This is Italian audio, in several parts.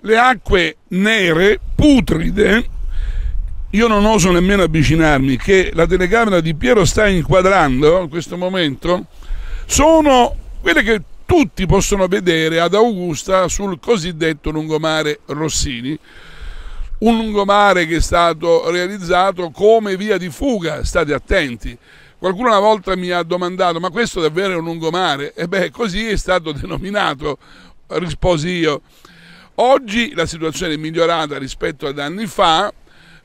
le acque nere, putride, io non oso nemmeno avvicinarmi, che la telecamera di Piero sta inquadrando in questo momento, sono quelle che tutti possono vedere ad Augusta sul cosiddetto lungomare Rossini, un lungomare che è stato realizzato come via di fuga, state attenti. Qualcuno una volta mi ha domandato, ma questo davvero è un lungomare? E beh, così è stato denominato, risposi io. Oggi la situazione è migliorata rispetto ad anni fa,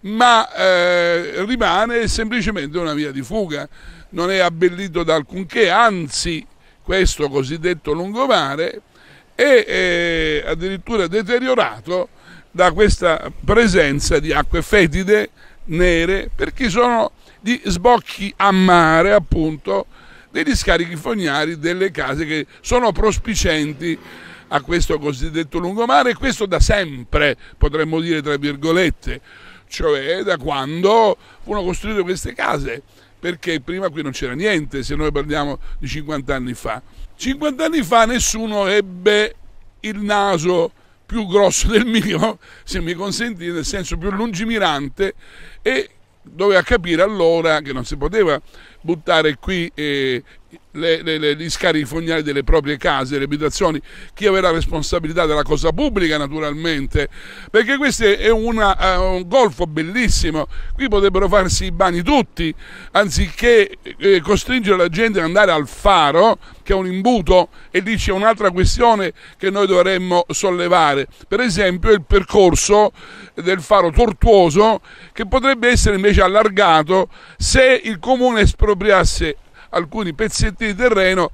ma eh, rimane semplicemente una via di fuga, non è abbellito da alcunché, anzi questo cosiddetto lungomare è eh, addirittura deteriorato da questa presenza di acque fetide, nere, perché sono di sbocchi a mare appunto degli scarichi fognari delle case che sono prospicenti a questo cosiddetto lungomare e questo da sempre, potremmo dire tra virgolette, cioè da quando furono costruite queste case, perché prima qui non c'era niente, se noi parliamo di 50 anni fa. 50 anni fa nessuno ebbe il naso più grosso del mio, se mi consentite, nel senso più lungimirante e doveva capire allora che non si poteva buttare qui eh, le, le, gli scarichi fognari delle proprie case, le abitazioni, chi avrà responsabilità della cosa pubblica naturalmente, perché questo è una, uh, un golfo bellissimo, qui potrebbero farsi i bani tutti, anziché eh, costringere la gente ad andare al faro, che è un imbuto, e lì c'è un'altra questione che noi dovremmo sollevare, per esempio il percorso del faro tortuoso che potrebbe essere invece allargato se il comune espropria appropriasse alcuni pezzetti di terreno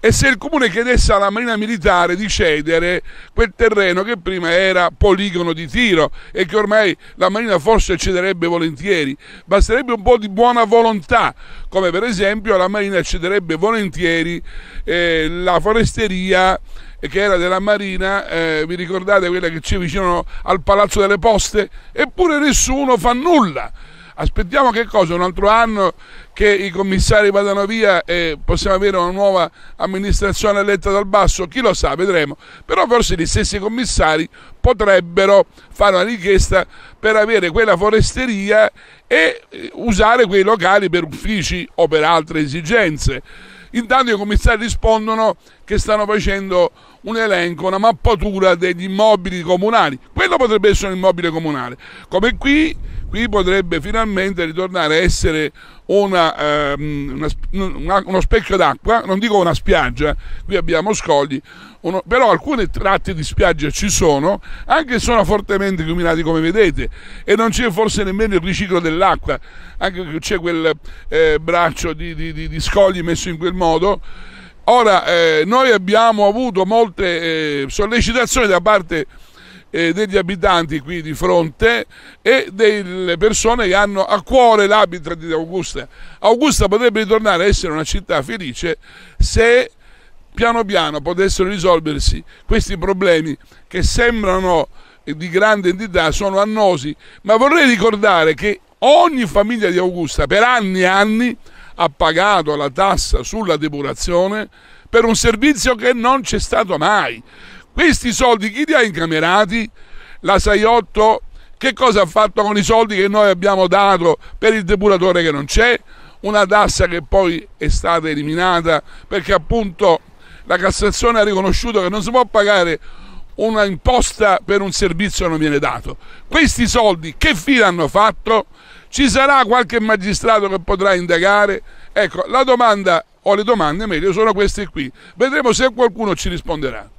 e se il comune chiedesse alla marina militare di cedere quel terreno che prima era poligono di tiro e che ormai la marina forse cederebbe volentieri, basterebbe un po' di buona volontà, come per esempio la marina cederebbe volentieri eh, la foresteria che era della Marina, eh, vi ricordate quella che c'è vicino al Palazzo delle Poste? Eppure nessuno fa nulla. Aspettiamo che cosa? Un altro anno che i commissari vadano via e possiamo avere una nuova amministrazione eletta dal basso? Chi lo sa, vedremo. Però forse gli stessi commissari potrebbero fare una richiesta per avere quella foresteria e eh, usare quei locali per uffici o per altre esigenze. Intanto i commissari rispondono che stanno facendo un elenco, una mappatura degli immobili comunali. Quello potrebbe essere un immobile comunale. Come qui, qui potrebbe finalmente ritornare a essere una, ehm, una, una, uno specchio d'acqua, non dico una spiaggia, qui abbiamo scogli, uno, però alcune tratte di spiaggia ci sono, anche se sono fortemente illuminati come vedete, e non c'è forse nemmeno il riciclo dell'acqua, anche c'è quel eh, braccio di, di, di, di scogli messo in quel modo. Ora, eh, noi abbiamo avuto molte eh, sollecitazioni da parte eh, degli abitanti qui di fronte e delle persone che hanno a cuore l'abitra di Augusta. Augusta potrebbe ritornare a essere una città felice se piano piano potessero risolversi questi problemi che sembrano eh, di grande entità, sono annosi, ma vorrei ricordare che ogni famiglia di Augusta per anni e anni ha pagato la tassa sulla depurazione per un servizio che non c'è stato mai. Questi soldi chi li ha incamerati? La 68 che cosa ha fatto con i soldi che noi abbiamo dato per il depuratore che non c'è? Una tassa che poi è stata eliminata perché appunto la Cassazione ha riconosciuto che non si può pagare una imposta per un servizio che non viene dato. Questi soldi che fine hanno fatto? Ci sarà qualche magistrato che potrà indagare? Ecco, la domanda o le domande meglio sono queste qui. Vedremo se qualcuno ci risponderà.